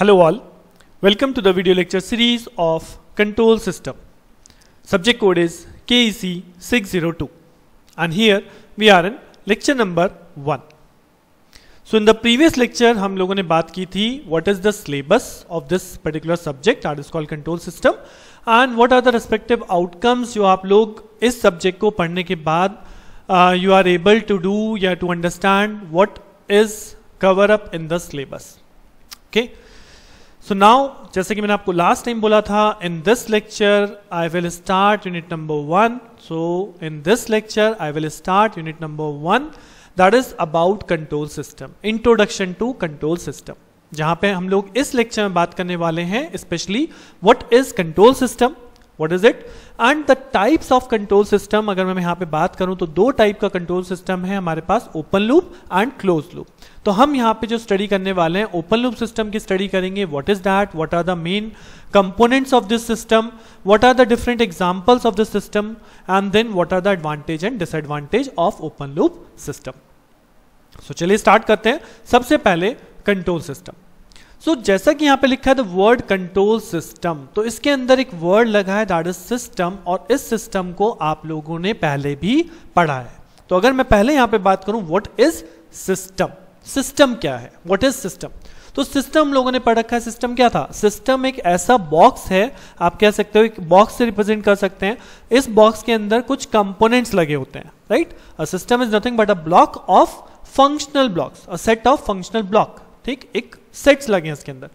Hello all, welcome to the video lecture series of control system. Subject code is KEC 602 and here we are in lecture number 1. So in the previous lecture हम लोगों ne baat ki thi what is the syllabus of this particular subject that is called control system and what are the respective outcomes you आप log is subject ko पढ़ने ke baad uh, you are able to do या to understand what is cover up in the syllabus. Okay. So now जैसे कि मैंने आपको last time बोला था in this lecture I will start unit number one so in this lecture I will start unit number one that is about control system introduction to control system जहां पे हम लोग इस लेक्चर में बात करने वाले हैं specially what is control system what is it and the types of control system अगर मैं यहाँ पे बात करूं तो दो टाइप का कंट्रोल सिस्टम है हमारे पास open loop and close loop तो हम यहाँ पे जो स्टडी करने वाले हैं ओपन लूप सिस्टम की स्टडी करेंगे what is that what are the main components of this system what are the different examples of this system and then what are the advantage and disadvantage of open loop system so चलिए start करते हैं सबसे पहले control system so so, जैसा कि यहाँ पे लिखा है द वर्ड कंट्रोल सिस्टम तो इसके अंदर एक वर्ड लगा है दैट इज सिस्टम और इस सिस्टम को आप लोगों ने पहले भी पढ़ा है तो अगर मैं पहले यहाँ पे बात करूँ वट इज सिस्टम सिस्टम क्या है वट इज सिस्टम तो सिस्टम लोगों ने पढ़ रखा है सिस्टम क्या था सिस्टम एक ऐसा बॉक्स है आप कह सकते हो एक बॉक्स से रिप्रेजेंट कर सकते हैं इस बॉक्स के अंदर कुछ कंपोनेंट्स लगे होते हैं right system is nothing but a block of functional blocks a set of functional block ठीक एक सेट्स लगे हैं इसके अंदर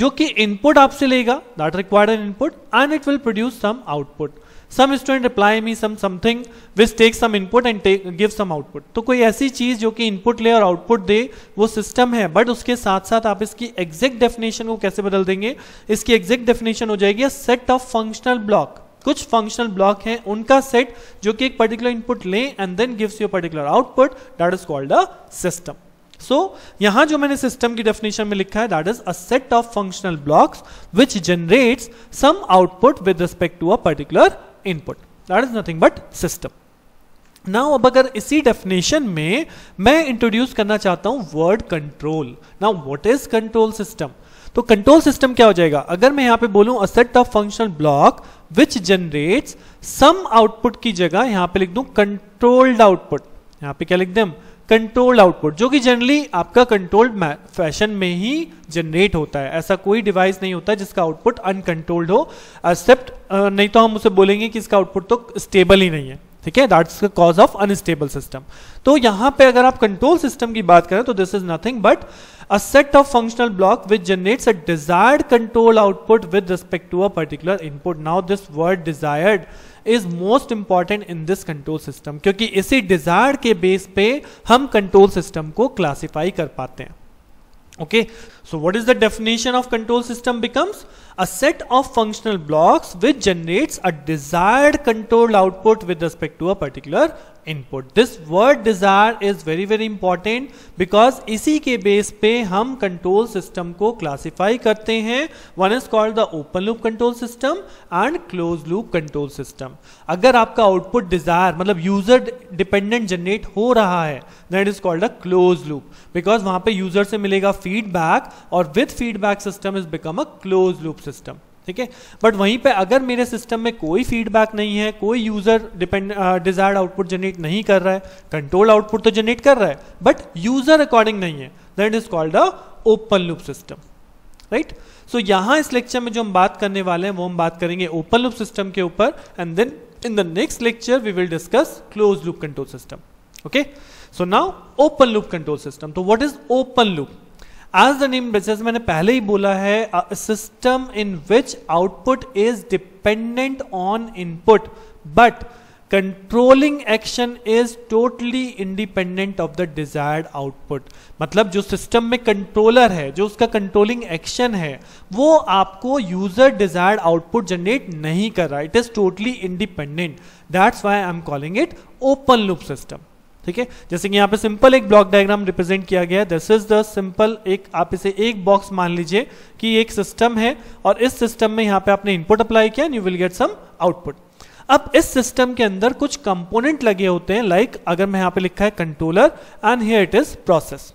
जो कि इनपुट आपसे लेगा that required an input and it will produce some output some student reply me some something which take some input and take give some output तो कोई ऐसी चीज जो कि इनपुट ले और आउटपुट दे वो सिस्टम है बट उसके साथ साथ आप इसकी एग्जैक्ट डेफिनेशन को कैसे बदल देंगे इसकी एग्जैक्ट डेफिनेशन हो जाएगी सेट ऑफ फंक्शनल ब्लॉक कुछ फंक्शनल ब्लॉक हैं उनका सेट जो कि एक पर्टिकुलर इनपुट ले and then gives you particular output that is called a system so so, यहां जो मैंने सिस्टम की डेफिनेशन में लिखा है that is a set of functional blocks which generates some output with respect to a particular input that is nothing but system now अब अगर इसी डेफिनेशन में मैं इंट्रोड्यूस करना चाहता हूं word control now what is control system तो control system क्या हो जाएगा अगर मैं यहां पे बोलूं a set of functional block which generates some output की जगह यहां पे लिख दूं कंट्रोल्ड आउटपुट यहां पे क्या लिख दें कंट्रोल्ड आउटपुट जो कि जनरली आपका कंट्रोल्ड फैशन में ही जनरेट होता है ऐसा कोई डिवाइस नहीं होता जिसका आउटपुट अनकंट्रोल्ड हो एक्सेप्ट नहीं तो हम उसे बोलेंगे कि इसका आउटपुट तो स्टेबल ही नहीं है ठीक है that's cause of unstable system तो यहां पे अगर आप कंट्रोल सिस्टम की बात करें तो this is nothing but a set of functional block which generates a desired control output with respect to a particular input. Now this word desired is most important in this control system. क्योंकि इसी Dzire के base पे हम control system को classify कर पाते हैं okay so what is the definition of control system becomes a set of functional blocks which generates a desired control output with respect to a particular input this word desire is very very important because इसी के base पे हम control system को classify करते हैं one is called the open loop control system and close loop control system अगर आपका output desire मतलब यूजर डिपेंडेंट जनरेट हो रहा है that is called a close loop because वहां पे यूजर से मिलेगा फीडबैक और with feedback system is become a close loop system ठीक है बट वहीं पे अगर मेरे सिस्टम में कोई फीडबैक नहीं है कोई user depend desired output generate नहीं कर रहा है कंट्रोल आउटपुट तो जनरेट कर रहा है बट यूजर अकॉर्डिंग नहीं है that is called a open loop system right so यहां इस लेक्चर में जो हम बात करने वाले हैं वो हम बात करेंगे ओपन लूप सिस्टम के ऊपर and then in the next lecture we will discuss close loop control system okay so now open loop control system तो what is open loop as the name beaches मैंने पहले ही बोला है system in which output is dependent on input but controlling action is totally independent of the desired output मतलब जो system में controller है जो उसका कंट्रोलिंग एक्शन है वो आपको यूजर डिजायर्ड आउटपुट जनरेट नहीं कर रहा it is totally independent that's why I am calling it open loop system ठीक है जैसे कि यहाँ पे सिंपल एक ब्लॉक डायग्राम रिप्रेजेंट किया गया है दिस इज द सिंपल एक आप इसे एक बॉक्स मान लीजिए कि एक सिस्टम है और इस सिस्टम में यहाँ पे आपने इनपुट अप्लाई किया you will get some output अब इस सिस्टम के अंदर कुछ कंपोनेंट लगे होते हैं लाइक like अगर मैं यहाँ पे लिखा है controller and here it is process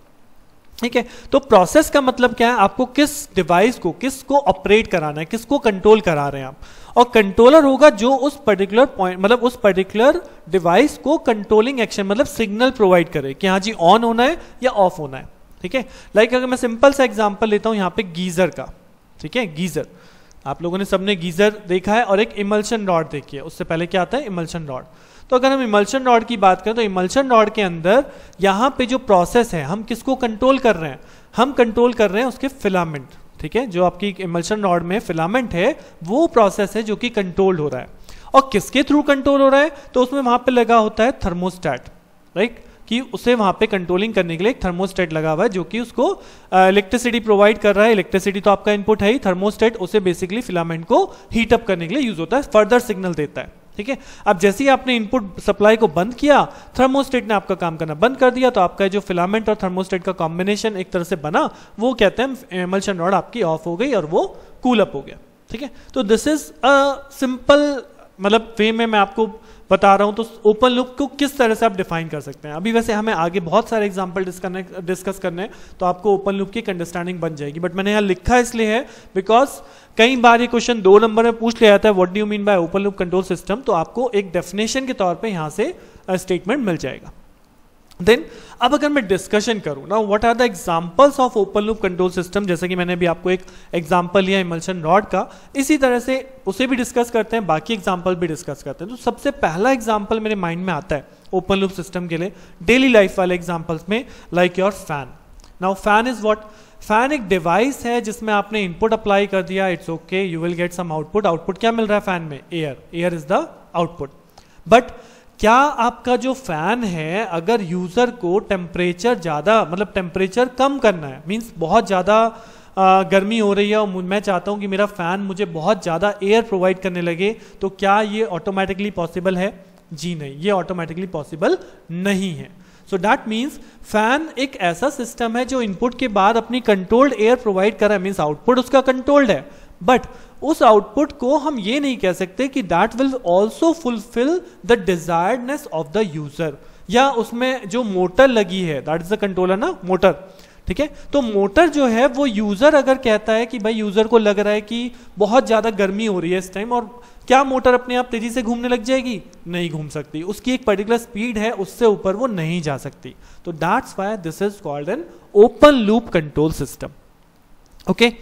ठीक है तो प्रोसेस का मतलब क्या है आपको किस डिवाइस को किसको ऑपरेट कराना है किसको कंट्रोल करा रहे हैं आप और कंट्रोलर होगा जो उस पर्टिकुलर पॉइंट मतलब उस पर्टिकुलर डिवाइस को कंट्रोलिंग एक्शन मतलब सिग्नल प्रोवाइड करे कि हाँ जी ऑन होना है या ऑफ होना है ठीक है लाइक अगर मैं सिंपल सा एग्जाम्पल लेता हूँ यहाँ पे गीजर का ठीक है गीजर आप लोगों ने सबने गीजर देखा है और एक इमल्शन रॉड देखी है उससे पहले क्या आता है इमल्शन रॉड तो अगर हम इमल्शन रॉड की बात करें तो इमल्शन रॉड के अंदर यहाँ पे जो प्रोसेस है हम किसको कंट्रोल कर रहे हैं हम कंट्रोल कर रहे हैं उसके फिलामेंट ठीक है जो आपकी इमल्शन रॉड में फिलामेंट है वो प्रोसेस है जो कि कंट्रोल्ड हो रहा है और किसके थ्रू कंट्रोल हो रहा है तो उसमें वहां पर लगा होता है थर्मोस्टैट राइट कि उसे वहां पे कंट्रोलिंग करने के लिए एक थर्मोस्टेट लगा हुआ है जो कि उसको इलेक्ट्रिसिटी प्रोवाइड कर रहा है इलेक्ट्रिसिटी तो आपका इनपुट है ही थर्मोस्टेट उसे बेसिकली फिलामेंट को हीटअप करने के लिए यूज होता है फर्दर सिग्नल देता है ठीक है अब जैसे ही आपने इनपुट सप्लाई को बंद किया थर्मोस्टेट ने आपका काम करना बंद कर दिया तो आपका जो फिलामेंट और थर्मोस्टेट का कॉम्बिनेशन एक तरह से बना वो कहते हैं एमल्शन रॉड आपकी ऑफ हो गई और वो कूल अप हो गया ठीक है तो दिस इज अ सिंपल मतलब वे में मैं आपको बता रहा हूं तो ओपन लूप को किस तरह से आप डिफाइन कर सकते हैं अभी वैसे हमें आगे बहुत सारे एग्जाम्पल डिस्कस करने हैं तो आपको ओपन लूप की एक अंडरस्टैंडिंग बन जाएगी बट मैंने यहाँ लिखा इसलिए है बिकॉज कई बार ये क्वेश्चन दो नंबर में पूछ लिया जाता है what do you mean by open loop control system तो आपको एक डेफिनेशन के तौर पर यहाँ से स्टेटमेंट मिल जाएगा देन अब अगर मैं डिस्कशन करूँ ना what are the examples of open loop control system जैसे कि मैंने अभी आपको एक एग्जाम्पल लिया इमल्शन रॉड का इसी तरह से उसे भी डिस्कस करते हैं बाकी एग्जाम्पल भी डिस्कस करते हैं तो सबसे पहला एग्जाम्पल मेरे माइंड में आता है ओपन लूप सिस्टम के लिए डेली लाइफ वाले एग्जाम्पल्स में like your fan now fan is what fan एक डिवाइस है जिसमें आपने इनपुट अप्लाई कर दिया it's okay you will get some output output क्या मिल रहा है फैन में air air is the output but क्या आपका जो फैन है अगर यूजर को टेम्परेचर ज़्यादा मतलब टेम्परेचर कम करना है मीन्स बहुत ज़्यादा गर्मी हो रही है और मैं चाहता हूं कि मेरा फ़ैन मुझे बहुत ज़्यादा एयर प्रोवाइड करने लगे तो क्या ये ऑटोमेटिकली पॉसिबल है जी नहीं ये ऑटोमेटिकली पॉसिबल नहीं है सो डैट मीन्स फैन एक ऐसा सिस्टम है जो इनपुट के बाद अपनी कंट्रोल्ड एयर प्रोवाइड कर रहा है मीन्स आउटपुट उसका कंट्रोल्ड है बट उस आउटपुट को हम ये नहीं कह सकते कि that will also fulfil the desiredness of the user या उसमें जो मोटर लगी है दैट इज द कंट्रोलर ना मोटर ठीक है तो मोटर जो है वो यूजर अगर कहता है कि भाई यूजर को लग रहा है कि बहुत ज्यादा गर्मी हो रही है इस टाइम और क्या मोटर अपने आप तेजी से घूमने लग जाएगी नहीं घूम सकती उसकी एक पर्टिकुलर स्पीड है उससे ऊपर वो नहीं जा सकती तो that's why this is called an open loop control system okay okay?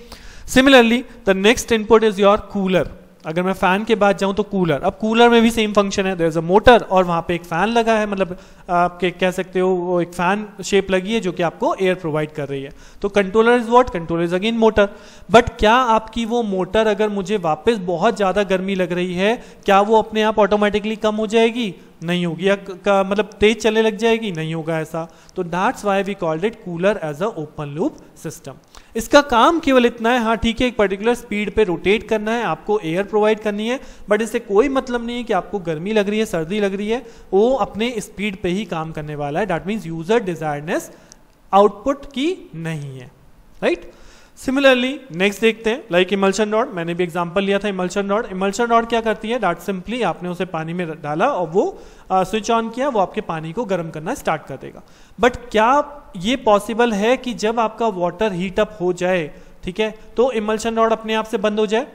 Similarly the next input is your cooler अगर मैं फैन के बाद जाऊं तो कूलर अब कूलर में भी सेम फंक्शन है देर इज अ मोटर और वहां पे एक फैन लगा है मतलब आप कह सकते हो वो एक फैन शेप लगी है जो कि आपको एयर प्रोवाइड कर रही है तो controller is what controller is again motor but क्या आपकी वो मोटर अगर मुझे वापस बहुत ज्यादा गर्मी लग रही है क्या वो अपने आप ऑटोमेटिकली कम हो जाएगी नहीं होगी या मतलब तेज चलने लग जाएगी नहीं होगा ऐसा तो that's why we called it cooler as a open loop system इसका काम केवल इतना है हाँ ठीक है एक पर्टिकुलर स्पीड पे रोटेट करना है आपको एयर प्रोवाइड करनी है बट इससे कोई मतलब नहीं है कि आपको गर्मी लग रही है सर्दी लग रही है वो अपने स्पीड पे ही काम करने वाला है that means user desireness output की नहीं है राइट right? सिमिलरली नेक्स्ट देखते हैं लाइक इमल्शन रॉड मैंने भी एग्जाम्पल लिया था इमल्शन रॉड इमल्शन रॉड क्या करती है डाट सिंपली आपने उसे पानी में डाला और वो स्विच ऑन किया वो आपके पानी को गर्म करना स्टार्ट कर देगा बट क्या ये पॉसिबल है कि जब आपका वाटर हीटअप हो जाए ठीक है तो इमल्शन रॉड अपने आप से बंद हो जाए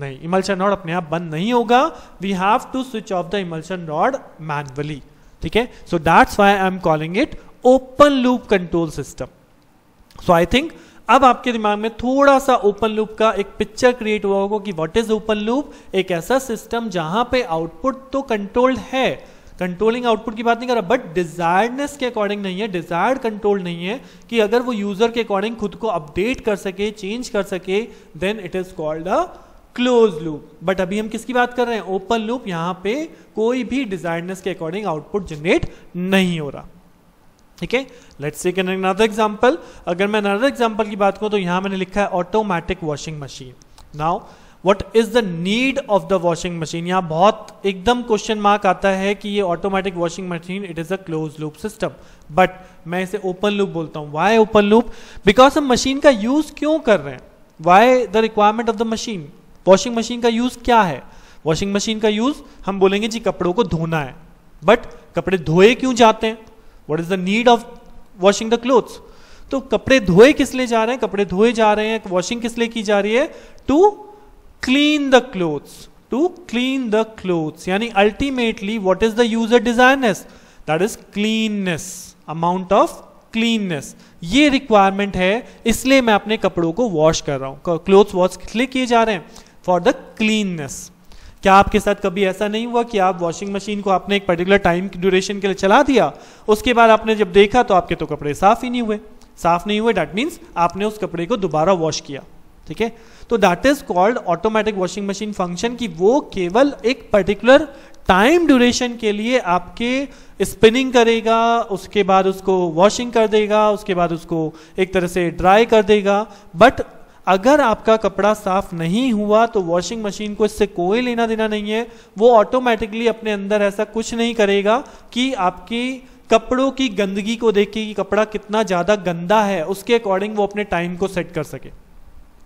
नहीं इमल्शन रॉड अपने आप बंद नहीं होगा we have to switch off the immersion rod manually ठीक है so that's why I am calling it open loop control system so I think अब आपके दिमाग में थोड़ा सा ओपन लूप का एक पिक्चर क्रिएट हुआ होगा कि व्हाट इज ओपन लूप एक ऐसा सिस्टम जहां पे आउटपुट तो कंट्रोल्ड है कंट्रोलिंग आउटपुट की बात नहीं कर रहा बट डिजायर्डनेस के अकॉर्डिंग नहीं है डिजायर्ड कंट्रोल नहीं है कि अगर वो यूजर के अकॉर्डिंग खुद को अपडेट कर सके चेंज कर सके then it is called a close loop but अभी हम किसकी बात कर रहे हैं ओपन लूप यहां पे कोई भी डिजायर्डनेस के अकॉर्डिंग आउटपुट जनरेट नहीं हो रहा ठीक है let's take an another example अगर मैं अनदर एग्जांपल की बात करूं तो यहां मैंने लिखा है automatic washing machine now what is the need of the washing machine यहाँ बहुत एकदम क्वेश्चन मार्क आता है कि ये automatic washing machine it is a close loop system but मैं इसे ओपन लूप बोलता हूँ वाई ओपन लूप बिकॉज हम मशीन का यूज क्यों कर रहे हैं why the requirement of the machine washing machine का यूज क्या है वॉशिंग मशीन का यूज हम बोलेंगे जी कपड़ों को धोना है बट कपड़े धोए क्यों जाते हैं what is the need of washing the clothes तो कपड़े धोए किस लिए जा रहे हैं कपड़े धोए जा रहे हैं वॉशिंग किस लिए की जा रही है to clean the clothes to clean the clothes यानी ultimately what is the user desireness that is cleanness amount of cleanness ये रिक्वायरमेंट है इसलिए मैं अपने कपड़ों को वॉश कर रहा हूं क्लोथ्स वॉश किस लिए किए जा रहे हैं फॉर द क्लीननेस क्या आपके साथ कभी ऐसा नहीं हुआ कि आप वॉशिंग मशीन को आपने एक पर्टिकुलर टाइम ड्यूरेशन के लिए चला दिया उसके बाद आपने जब देखा तो आपके तो कपड़े साफ ही नहीं हुए साफ नहीं हुए डैट मीन्स आपने उस कपड़े को दोबारा वॉश किया ठीक है तो that is called automatic washing machine function कि वो केवल एक पर्टिकुलर टाइम ड्यूरेशन के लिए आपके स्पिनिंग करेगा उसके बाद उसको वॉशिंग कर देगा उसके बाद उसको एक तरह से ड्राई कर देगा बट अगर आपका कपड़ा साफ नहीं हुआ तो वॉशिंग मशीन को इससे कोई लेना देना नहीं है वो ऑटोमेटिकली अपने अंदर ऐसा कुछ नहीं करेगा कि आपकी कपड़ों की गंदगी को देख के कि कपड़ा कितना ज़्यादा गंदा है उसके अकॉर्डिंग वो अपने टाइम को सेट कर सके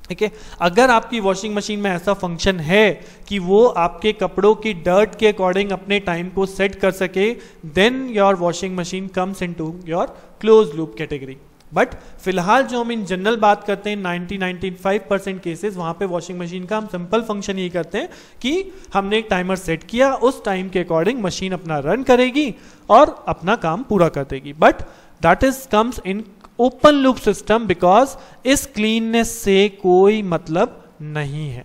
ठीक है अगर आपकी वॉशिंग मशीन में ऐसा फंक्शन है कि वो आपके कपड़ों की डर्ट के अकॉर्डिंग अपने टाइम को सेट कर सके then your washing machine comes into your close loop category but फिलहाल जो हम इन जनरल बात करते हैं 90 95 परसेंट केसेस वहां पे वॉशिंग मशीन का हम सिंपल फंक्शन ये करते हैं कि हमने एक टाइमर सेट किया उस टाइम के अकॉर्डिंग मशीन अपना रन करेगी और अपना काम पूरा कर देगी but that is comes in open loop system because इस क्लीननेस से कोई मतलब नहीं है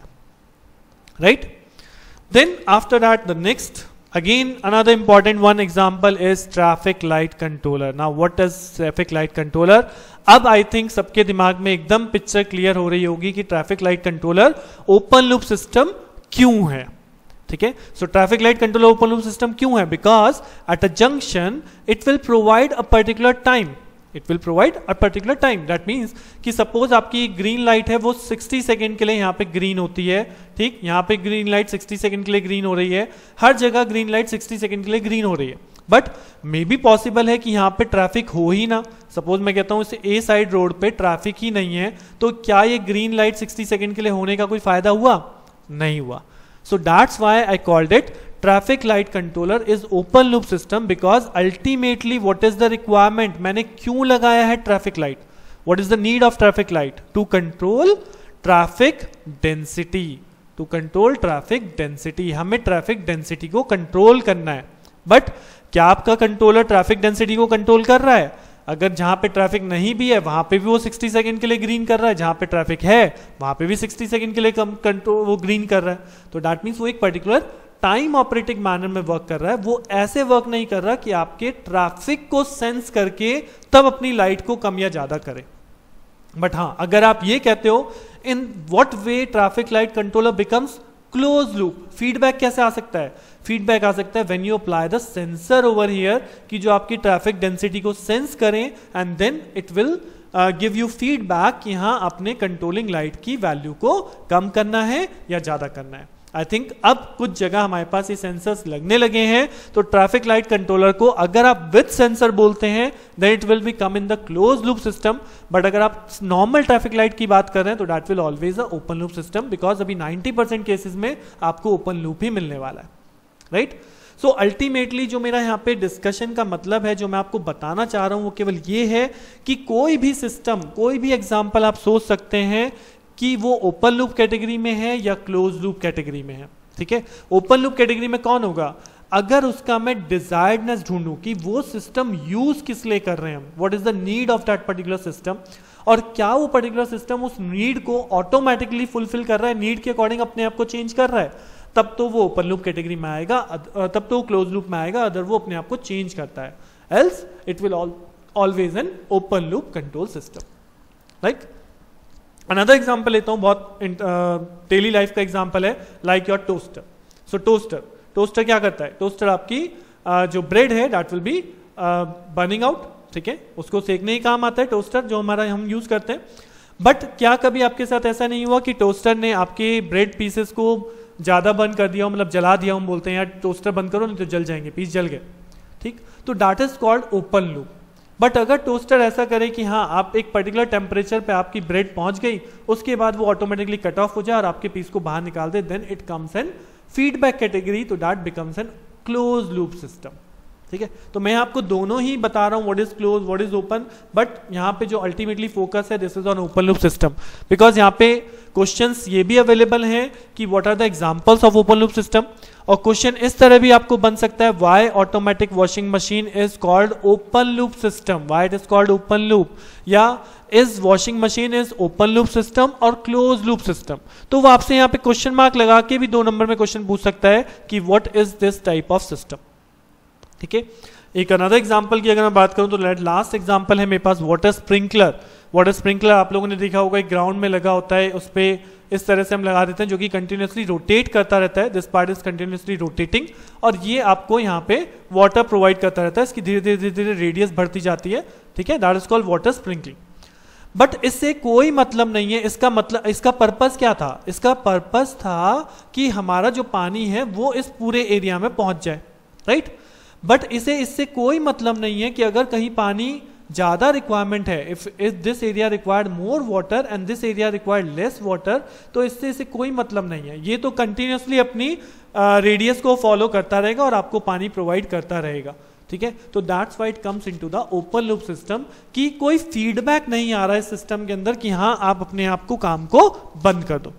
right then after that the next Again, another important one example is traffic light controller. Now, what is traffic light controller? अब I think सबके दिमाग में एकदम पिक्चर क्लियर हो रही होगी कि traffic light controller open loop system क्यों है ठीक है so traffic light controller open loop system क्यों है because at a junction it will provide a particular time it will provide a particular time that means कि suppose आपकी green light है वो 60 सेकेंड के लिए यहाँ पे ग्रीन होती है ठीक यहाँ पे ग्रीन लाइट 60 सेकेंड के लिए ग्रीन हो रही है हर जगह ग्रीन लाइट 60 सेकेंड के लिए ग्रीन हो रही है बट मे बी पॉसिबल है कि यहाँ पे ट्रैफिक हो ही ना सपोज मैं कहता हूँ इस ए साइड रोड पे ट्रैफिक ही नहीं है तो क्या ये ग्रीन लाइट 60 सेकेंड के लिए होने का कोई फायदा हुआ नहीं हुआ so that's why I called it traffic light controller is open loop system because ultimately what is the requirement मैंने क्यों लगाया है traffic light what is the need of traffic light to control traffic density to control traffic density हमें traffic density को control करना है but क्या आपका कंट्रोलर ट्रैफिक डेंसिटी को कंट्रोल कर रहा है अगर जहां पे ट्रैफिक नहीं भी है वहां पे भी वो 60 सेकंड के लिए ग्रीन कर रहा है जहां पे ट्रैफिक है वहां पे भी 60 सेकंड के लिए कंट्रोल वो ग्रीन कर रहा है तो डैट मीन्स वो एक पर्टिकुलर टाइम ऑपरेटिंग मैनर में वर्क कर रहा है वो ऐसे वर्क नहीं कर रहा कि आपके ट्रैफिक को सेंस करके तब अपनी लाइट को कम या ज्यादा करे बट हां अगर आप ये कहते हो in what way traffic light controller becomes close loop feedback कैसे आ सकता है फीडबैक आ सकता है when you apply the sensor over here कि जो आपकी ट्रैफिक डेंसिटी को सेंस करें and then it will give you feedback कि हाँ आपने कंट्रोलिंग लाइट की वैल्यू को कम करना है या ज्यादा करना है आई थिंक अब कुछ जगह हमारे पास ये सेंसर्स लगने लगे हैं तो ट्रैफिक लाइट कंट्रोलर को अगर आप विथ सेंसर बोलते हैं then it will be come in the close loop system but अगर आप नॉर्मल ट्रैफिक लाइट की बात कर रहे हैं तो that will always a open loop system because अभी 90 परसेंट केसेज में आपको ओपन लूप ही मिलने वाला है right right? So so, ultimately जो मेरा यहाँ पे डिस्कशन का मतलब है जो मैं आपको बताना चाह रहा हूँ वो केवल ये है कि कोई भी सिस्टम कोई भी एग्जाम्पल आप सोच सकते हैं कि वो ओपन लूप कैटेगरी में है या क्लोज लूप कैटेगरी में है ठीक है ओपन लूप कैटेगरी में कौन होगा अगर उसका मैं डिजायर्डनेस ढूंढूं कि वो सिस्टम यूज किस लिए कर रहे हैं what is the need of that particular system और क्या वो पर्टिकुलर सिस्टम उस नीड को ऑटोमेटिकली फुलफिल कर रहा है नीड के अकॉर्डिंग अपने आप को चेंज कर रहा है तब तो वो ओपन लूप कैटेगरी में आएगा तब तो वो क्लोज लूप में आएगा अदर वो अपने आप को चेंज करता है else it will always an open loop control system right another example लेता हूँ बहुत डेली लाइफ का एग्जाम्पल है like your toaster so toaster toaster क्या करता है टोस्टर आपकी uh, जो ब्रेड है that will be burning out ठीक है उसको सेकने ही काम आता है टोस्टर जो हमारा हम यूज करते हैं बट क्या कभी आपके साथ ऐसा नहीं हुआ कि टोस्टर ने आपके ब्रेड पीसेस को ज़्यादा बंद कर दिया मतलब जला दिया हम बोलते हैं यार टोस्टर बंद करो नहीं तो जल जाएंगे पीस जल गए ठीक तो that is called open loop but अगर टोस्टर ऐसा करे कि हाँ आप एक पर्टिकुलर टेम्परेचर पे आपकी ब्रेड पहुंच गई उसके बाद वो ऑटोमेटिकली कट ऑफ हो जाए और आपके पीस को बाहर निकाल दे then it comes an feedback category तो that becomes an close loop system ठीक है तो मैं आपको दोनों ही बता रहा हूँ what is close what is open but यहाँ पे जो अल्टीमेटली फोकस है this is on open loop system because यहाँ पे क्वेश्चंस ये भी अवेलेबल हैं कि what are the examples of open loop system और क्वेश्चन इस तरह भी आपको बन सकता है why automatic washing machine is called open loop system why it is called open loop या is washing machine is open loop system और क्लोज लूप सिस्टम तो वो आपसे यहाँ पे क्वेश्चन मार्क लगा के भी दो नंबर में क्वेश्चन पूछ सकता है कि what is this type of system ठीक है एक अनदर एग्जाम्पल की अगर मैं बात करूं तो लेट लास्ट एग्जाम्पल है मेरे पास वॉटर स्प्रिंकलर वाटर स्प्रिंकलर आप लोगों ने देखा होगा एक ग्राउंड में लगा होता है उस पर इस तरह से हम लगा देते हैं जो कि कंटिन्यूसली रोटेट करता रहता है this part is continuously rotating और ये आपको यहाँ पे वाटर प्रोवाइड करता रहता है इसकी धीरे धीरे धीरे धीरे रेडियस बढ़ती जाती है ठीक है that is called water sprinkling but इससे कोई मतलब नहीं है इसका मतलब इसका पर्पस क्या था इसका पर्पस था कि हमारा जो पानी है वो इस पूरे एरिया में पहुंच जाए राइट right? बट इसे इससे कोई मतलब नहीं है कि अगर कहीं पानी ज़्यादा रिक्वायरमेंट है if if this area required more water and this area required less water तो इससे इसे कोई मतलब नहीं है ये तो कंटिन्यूसली अपनी रेडियस uh, को फॉलो करता रहेगा और आपको पानी प्रोवाइड करता रहेगा ठीक है तो that's why comes into the open loop system कि कोई फीडबैक नहीं आ रहा है सिस्टम के अंदर कि हाँ आप अपने आप को काम को बंद कर दो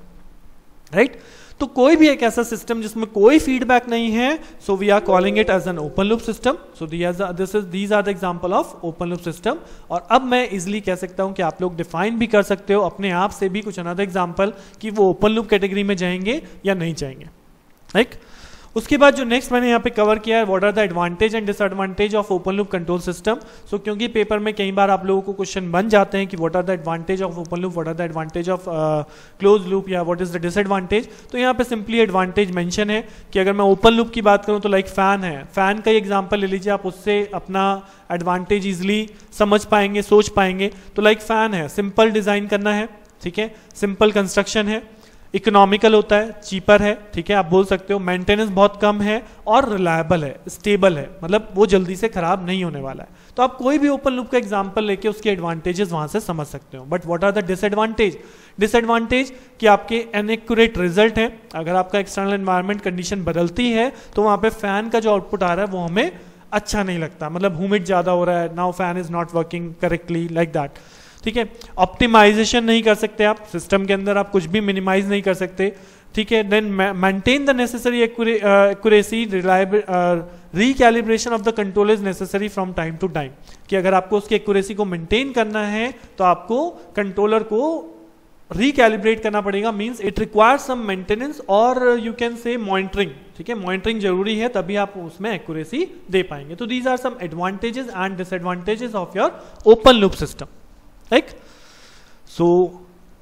राइट तो कोई भी एक ऐसा सिस्टम जिसमें कोई फीडबैक नहीं है so we are calling it as an open loop system so this is these are the example of open loop system और अब मैं इजिली कह सकता हूं कि आप लोग डिफाइन भी कर सकते हो अपने आप से भी कुछ अनदर एग्जांपल कि वो ओपन लूप कैटेगरी में जाएंगे या नहीं जाएंगे राइट right? उसके बाद जो नेक्स्ट मैंने यहाँ पे कवर किया है what are the advantage and disadvantage of open loop control system so क्योंकि पेपर में कई बार आप लोगों को क्वेश्चन बन जाते हैं कि what are the advantage of open loop what are the advantage of close loop या व्हाट इज द डिसएडवांटेज तो यहाँ पे सिंपली एडवांटेज मैंशन है कि अगर मैं ओपन लूप की बात करूँ तो लाइक like फैन है फैन का ही एग्जाम्पल ले लीजिए आप उससे अपना एडवांटेज ईजिली समझ पाएंगे सोच पाएंगे तो लाइक like फैन है सिंपल डिजाइन करना है ठीक है सिंपल कंस्ट्रक्शन है इकोनॉमिकल होता है चीपर है ठीक है आप बोल सकते हो मेंटेनेंस बहुत कम है और रिलायबल है स्टेबल है मतलब वो जल्दी से खराब नहीं होने वाला है तो आप कोई भी ओपन लूप का एग्जाम्पल लेके उसके एडवांटेजेस वहां से समझ सकते हो but what are the disadvantage disadvantage कि आपके अनएक्यूरेट रिजल्ट है अगर आपका एक्सटर्नल इन्वायरमेंट कंडीशन बदलती है तो वहां पर फैन का जो आउटपुट आ रहा है वो हमें अच्छा नहीं लगता मतलब हुमिट ज्यादा हो रहा है now fan is not working correctly like that ठीक है ऑप्टिमाइजेशन नहीं कर सकते आप सिस्टम के अंदर आप कुछ भी मिनिमाइज नहीं कर सकते ठीक है then maintain the necessary accuracy reliable recalibration of the control is necessary from time to time कि अगर आपको उसकी एक्यूरेसी को मेंटेन करना है तो आपको कंट्रोलर को रिकैलिब्रेट करना पड़ेगा means it requires some maintenance और यू कैन से मॉनिटरिंग ठीक है मॉनिटरिंग जरूरी है तभी आप उसमें एक्यूरेसी दे पाएंगे तो these are some advantages and disadvantages of your open loop system right so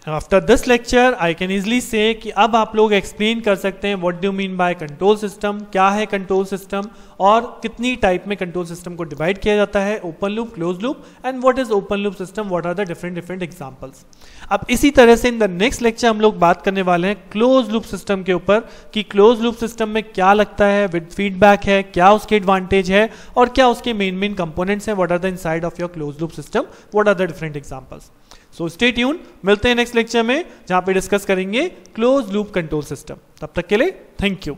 after this lecture I can easily say कि अब आप लोग एक्सप्लेन कर सकते हैं what do mean by control system क्या है कंट्रोल सिस्टम और कितनी टाइप में कंट्रोल सिस्टम को डिवाइड किया जाता है open loop close loop and what is open loop system what are the different different examples अब इसी तरह से इन द नेक्स्ट लेक्चर हम लोग बात करने वाले हैं क्लोज लूप सिस्टम के ऊपर कि क्लोज लूप सिस्टम में क्या लगता है विद फीडबैक है क्या उसके एडवांटेज है और क्या उसके मेन मेन कंपोनेंट्स हैं what are the inside of your close loop system what are the different examples so stay tune मिलते हैं नेक्स्ट लेक्चर में जहां पे डिस्कस करेंगे क्लोज लूप कंट्रोल सिस्टम तब तक के लिए थैंक यू